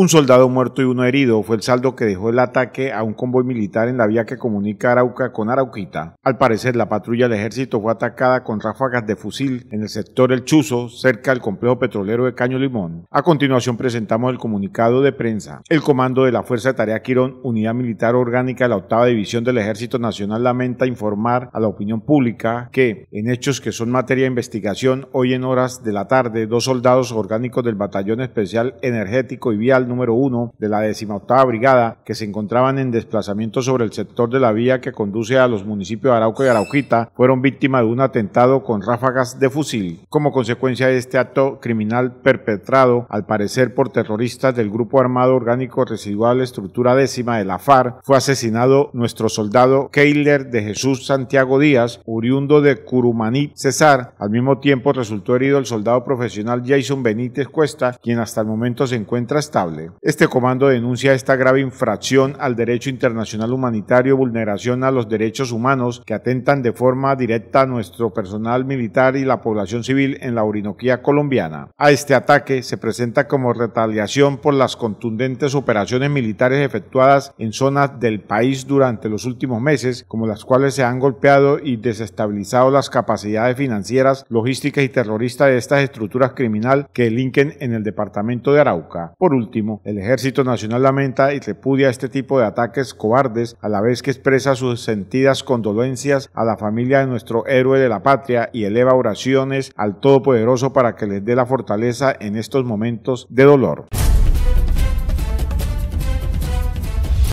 Un soldado muerto y uno herido fue el saldo que dejó el ataque a un convoy militar en la vía que comunica Arauca con Arauquita. Al parecer, la patrulla del ejército fue atacada con ráfagas de fusil en el sector El Chuzo, cerca del complejo petrolero de Caño Limón. A continuación presentamos el comunicado de prensa. El comando de la Fuerza de Tarea Quirón, Unidad Militar Orgánica de la Octava División del Ejército Nacional, lamenta informar a la opinión pública que, en hechos que son materia de investigación, hoy en horas de la tarde, dos soldados orgánicos del Batallón Especial Energético y Vial número 1 de la 18 Brigada, que se encontraban en desplazamiento sobre el sector de la vía que conduce a los municipios de Arauco y Arauquita, fueron víctimas de un atentado con ráfagas de fusil. Como consecuencia de este acto criminal perpetrado, al parecer por terroristas del Grupo Armado Orgánico Residual Estructura Décima de la far fue asesinado nuestro soldado Keiler de Jesús Santiago Díaz, oriundo de Curumaní, Cesar. Al mismo tiempo resultó herido el soldado profesional Jason Benítez Cuesta, quien hasta el momento se encuentra estable. Este comando denuncia esta grave infracción al derecho internacional humanitario, vulneración a los derechos humanos que atentan de forma directa a nuestro personal militar y la población civil en la Orinoquía colombiana. A este ataque se presenta como retaliación por las contundentes operaciones militares efectuadas en zonas del país durante los últimos meses, como las cuales se han golpeado y desestabilizado las capacidades financieras, logísticas y terroristas de estas estructuras criminal que delinquen en el departamento de Arauca. Por último, el Ejército Nacional lamenta y repudia este tipo de ataques cobardes, a la vez que expresa sus sentidas condolencias a la familia de nuestro héroe de la patria y eleva oraciones al Todopoderoso para que les dé la fortaleza en estos momentos de dolor.